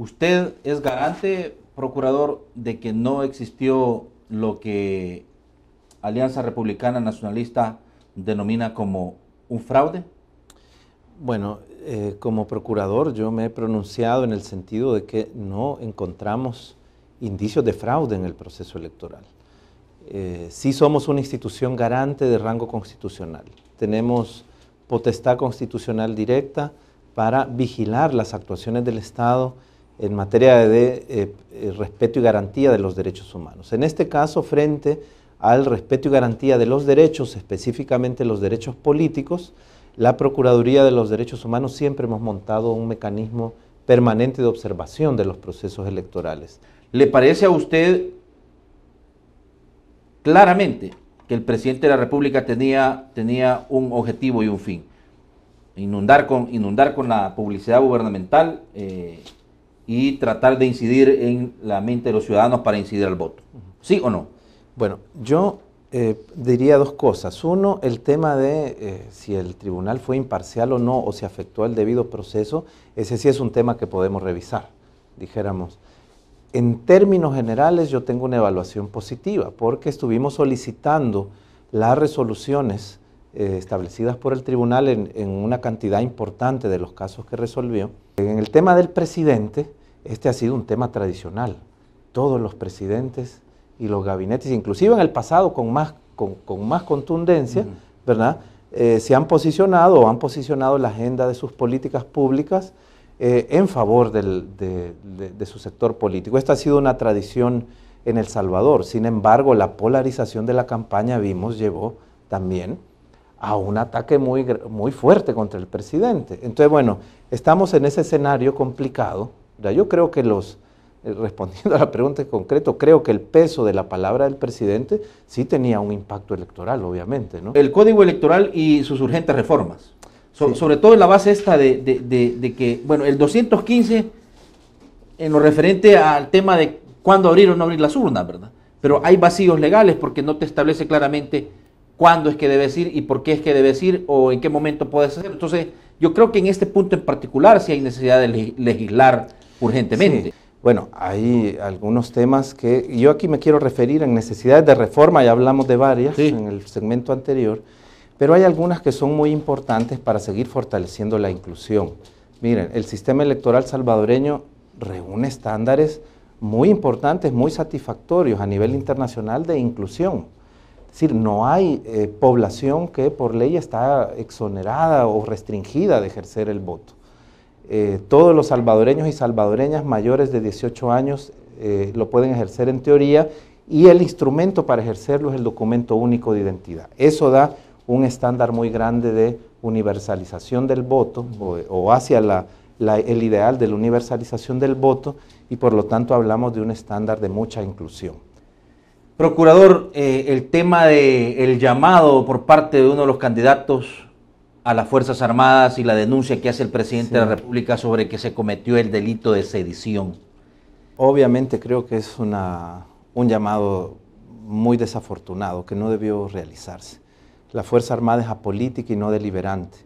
¿Usted es garante, procurador, de que no existió lo que Alianza Republicana Nacionalista denomina como un fraude? Bueno, eh, como procurador yo me he pronunciado en el sentido de que no encontramos indicios de fraude en el proceso electoral. Eh, sí somos una institución garante de rango constitucional. Tenemos potestad constitucional directa para vigilar las actuaciones del Estado en materia de eh, eh, respeto y garantía de los derechos humanos. En este caso, frente al respeto y garantía de los derechos, específicamente los derechos políticos, la Procuraduría de los Derechos Humanos siempre hemos montado un mecanismo permanente de observación de los procesos electorales. ¿Le parece a usted claramente que el presidente de la República tenía, tenía un objetivo y un fin? Inundar con, inundar con la publicidad gubernamental. Eh, y tratar de incidir en la mente de los ciudadanos para incidir al voto. ¿Sí o no? Bueno, yo eh, diría dos cosas. Uno, el tema de eh, si el tribunal fue imparcial o no, o si afectó el debido proceso, ese sí es un tema que podemos revisar, dijéramos. En términos generales, yo tengo una evaluación positiva, porque estuvimos solicitando las resoluciones eh, establecidas por el tribunal en una cantidad importante de los casos que resolvió. En el tema del presidente, este ha sido un tema tradicional. Todos los presidentes y los gabinetes, inclusive en el pasado con más, con, más contundencia, ¿verdad? Eh, se han posicionado o han posicionado la agenda de sus políticas públicas eh, en favor de, de, su sector político. Esta ha sido una tradición en El Salvador. Sin embargo, la polarización de la campaña, vimos, llevó también a un ataque muy, muy fuerte contra el presidente. Entonces, bueno, estamos en ese escenario complicado yo creo que los, eh, respondiendo a la pregunta en concreto, creo que el peso de la palabra del presidente sí tenía un impacto electoral, obviamente. El código electoral y sus urgentes reformas. Sobre todo en la base esta de, que, bueno, el 215 en lo referente al tema de cuándo abrir o no abrir las urnas, ¿verdad? Pero hay vacíos legales porque no te establece claramente cuándo es que debes ir y por qué es que debes ir o en qué momento puedes hacer. Entonces, yo creo que en este punto en particular sí hay necesidad de legislar urgentemente. Bueno, hay algunos temas que yo aquí me quiero referir en necesidades de reforma, ya hablamos de varias en el segmento anterior, pero hay algunas que son muy importantes para seguir fortaleciendo la inclusión. Miren, el sistema electoral salvadoreño reúne estándares muy importantes, muy satisfactorios a nivel internacional de inclusión. Es decir, no hay eh, población que por ley está exonerada o restringida de ejercer el voto. Eh, todos los salvadoreños y salvadoreñas mayores de 18 años eh, lo pueden ejercer en teoría y el instrumento para ejercerlo es el documento único de identidad. Eso da un estándar muy grande de universalización del voto o, hacia el ideal de la universalización del voto y por lo tanto hablamos de un estándar de mucha inclusión. Procurador, eh, el tema del llamado por parte de uno de los candidatos a las Fuerzas Armadas y la denuncia que hace el presidente de la República sobre que se cometió el delito de sedición? Obviamente creo que es un llamado muy desafortunado que no debió realizarse. La Fuerza Armada es apolítica y no deliberante.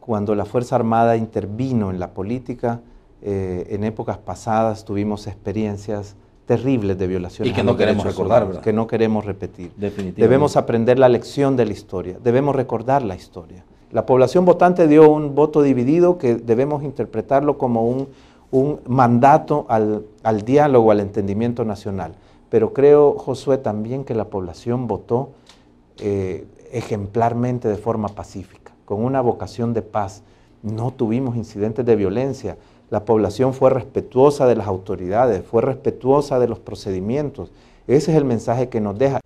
Cuando la Fuerza Armada intervino en la política, eh, en épocas pasadas tuvimos experiencias terribles de violaciones. Y que no queremos recordar, ¿verdad? Que no queremos repetir. Definitivamente. Debemos aprender la lección de la historia, debemos recordar la historia. La población votante dio un voto dividido que debemos interpretarlo como un, mandato al, diálogo, al entendimiento nacional. Pero creo, Josué, también que la población votó eh, ejemplarmente de forma pacífica, con una vocación de paz. No tuvimos incidentes de violencia. La población fue respetuosa de las autoridades, fue respetuosa de los procedimientos. Ese es el mensaje que nos deja.